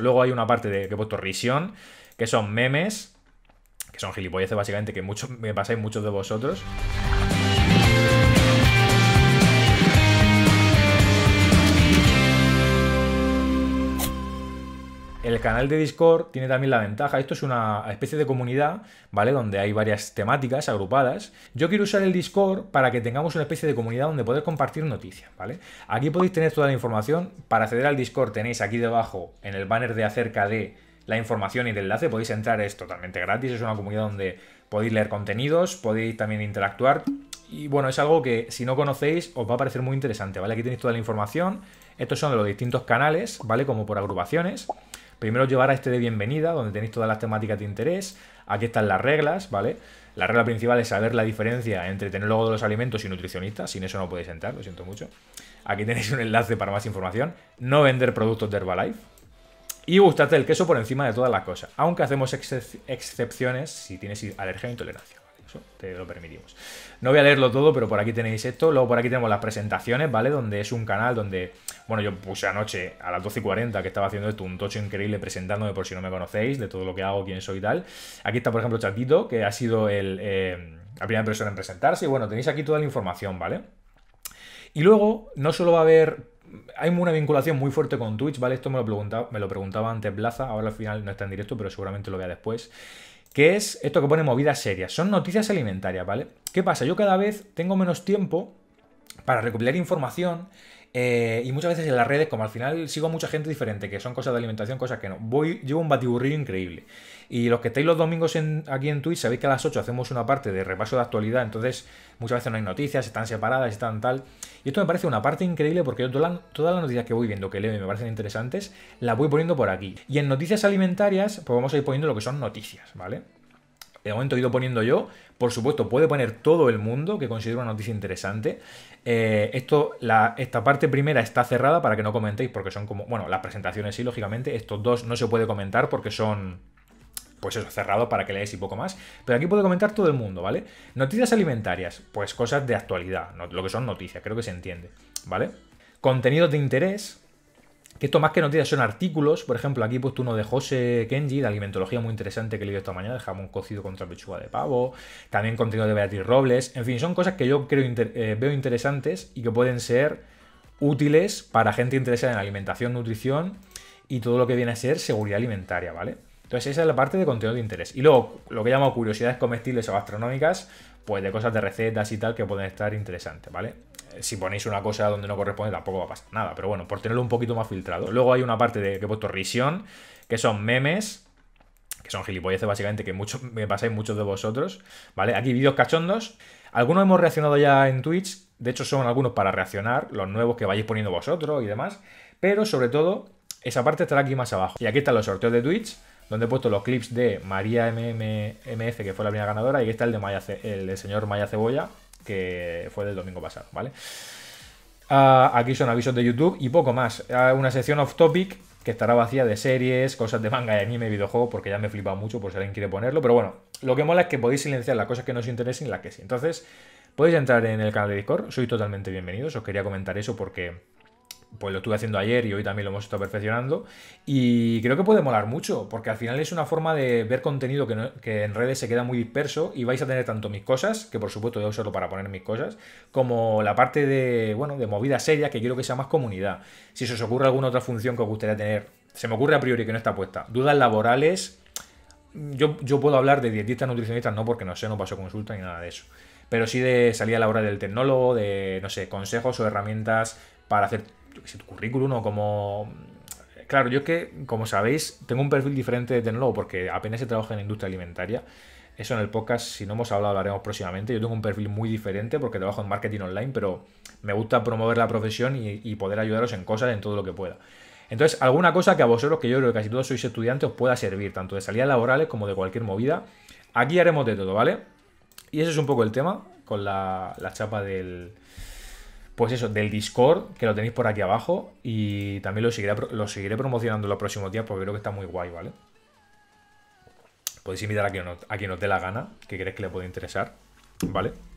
Luego hay una parte de que he puesto risión, que son memes, que son gilipolleces básicamente, que muchos me pasáis muchos de vosotros. el canal de Discord tiene también la ventaja, esto es una especie de comunidad, ¿vale? Donde hay varias temáticas agrupadas. Yo quiero usar el Discord para que tengamos una especie de comunidad donde poder compartir noticias, ¿vale? Aquí podéis tener toda la información. Para acceder al Discord tenéis aquí debajo, en el banner de acerca de la información y del enlace, podéis entrar, es totalmente gratis, es una comunidad donde podéis leer contenidos, podéis también interactuar. Y bueno, es algo que si no conocéis os va a parecer muy interesante, ¿vale? Aquí tenéis toda la información. Estos son de los distintos canales, ¿vale? Como por agrupaciones. Primero llevar a este de bienvenida, donde tenéis todas las temáticas de interés. Aquí están las reglas, ¿vale? La regla principal es saber la diferencia entre tecnólogo de los alimentos y nutricionista. Sin eso no podéis entrar, lo siento mucho. Aquí tenéis un enlace para más información. No vender productos de Herbalife. Y gustarte el queso por encima de todas las cosas. Aunque hacemos excepciones si tienes alergia o intolerancia eso te lo permitimos. No voy a leerlo todo, pero por aquí tenéis esto. Luego por aquí tenemos las presentaciones, ¿vale? Donde es un canal donde, bueno, yo puse anoche a las y 12.40 que estaba haciendo esto, un tocho increíble presentándome por si no me conocéis, de todo lo que hago, quién soy y tal. Aquí está, por ejemplo, Chatito, que ha sido el, eh, la primera persona en presentarse. Y bueno, tenéis aquí toda la información, ¿vale? Y luego, no solo va a haber hay una vinculación muy fuerte con Twitch, ¿vale? Esto me lo, preguntaba, me lo preguntaba antes Blaza, ahora al final no está en directo, pero seguramente lo vea después que es esto que pone movidas serias. Son noticias alimentarias, ¿vale? ¿Qué pasa? Yo cada vez tengo menos tiempo para recopilar información eh, y muchas veces en las redes, como al final sigo a mucha gente diferente, que son cosas de alimentación, cosas que no. Voy, llevo un batiburrillo increíble. Y los que estáis los domingos aquí en Twitch, sabéis que a las 8 hacemos una parte de repaso de actualidad, entonces muchas veces no hay noticias, están separadas, están tal. Y esto me parece una parte increíble porque yo todas las noticias que voy viendo que leo y me parecen interesantes, las voy poniendo por aquí. Y en noticias alimentarias, pues vamos a ir poniendo lo que son noticias, ¿vale? de momento he ido poniendo yo. Por supuesto, puede poner todo el mundo, que considera una noticia interesante. Eh, esto, la, esta parte primera está cerrada para que no comentéis, porque son como. Bueno, las presentaciones sí, lógicamente. Estos dos no se puede comentar porque son. Pues eso, cerrado para que leáis y poco más. Pero aquí puede comentar todo el mundo, ¿vale? Noticias alimentarias, pues cosas de actualidad, lo que son noticias, creo que se entiende, ¿vale? Contenidos de interés, que esto más que noticias son artículos. Por ejemplo, aquí he puesto uno de José Kenji, de alimentología muy interesante que leí leído esta mañana, de jamón cocido contra pechuga de pavo. También contenido de Beatriz Robles. En fin, son cosas que yo creo eh, veo interesantes y que pueden ser útiles para gente interesada en alimentación, nutrición y todo lo que viene a ser seguridad alimentaria, ¿vale? Entonces esa es la parte de contenido de interés. Y luego, lo que llamo curiosidades comestibles o gastronómicas, pues de cosas de recetas y tal que pueden estar interesantes, ¿vale? si ponéis una cosa donde no corresponde tampoco va a pasar nada, pero bueno, por tenerlo un poquito más filtrado. Luego hay una parte de que he puesto risión, que son memes, que son gilipolleces básicamente, que me pasáis muchos de vosotros, ¿vale? Aquí vídeos cachondos. Algunos hemos reaccionado ya en Twitch, de hecho son algunos para reaccionar, los nuevos que vayáis poniendo vosotros y demás, pero sobre todo esa parte estará aquí más abajo. Y aquí están los sorteos de Twitch, donde he puesto los clips de María MMF, que fue la primera ganadora, y aquí está el de el señor Maya Cebolla, que fue del domingo pasado, ¿vale? Ah, aquí son avisos de YouTube y poco más. Ah, una sección off topic que estará vacía de series, cosas de manga y anime y videojuego porque ya me flipa mucho por si alguien quiere ponerlo. Pero bueno, lo que mola es que podéis silenciar las cosas que no os interesen y las que sí. Entonces, podéis entrar en el canal de Discord, Soy totalmente bienvenido. Os quería comentar eso porque pues lo estuve haciendo ayer y hoy también lo hemos estado perfeccionando. Y creo que puede molar mucho, porque al final es una forma de ver contenido que, en redes se queda muy disperso y vais a tener tanto mis cosas, que por supuesto yo usarlo para poner mis cosas, como la parte de, bueno, de movida seria, que quiero que sea más comunidad. Si se os ocurre alguna otra función que os gustaría tener, se me ocurre a priori que no está puesta. Dudas laborales, yo, yo puedo hablar de dietistas, nutricionistas, no porque no sé, no paso consulta ni nada de eso. Pero sí de salir a la hora del tecnólogo, de, no sé, consejos o herramientas para hacer yo tu currículum o como... Mm, claro, yo es que, como sabéis, tengo un perfil diferente de Tecnólogo porque apenas he trabajado en industria alimentaria. Eso en el podcast, si no hemos hablado, lo hablaremos próximamente. Yo tengo un perfil muy diferente porque trabajo en marketing online, pero me gusta promover la profesión y, poder ayudaros en cosas, en todo lo que pueda. Entonces, alguna cosa que a vosotros, que yo creo que casi todos sois estudiantes, os pueda servir, tanto de salidas laborales como de cualquier movida. Aquí haremos de todo, ¿vale? Y ese es un poco el tema con la chapa del, pues eso, del Discord, que lo tenéis por aquí abajo. Y también lo seguiré, lo seguiré promocionando los próximos días porque creo que está muy guay, ¿vale? Podéis invitar a quien, os, a quien dé la gana, que creéis que le puede interesar, ¿vale?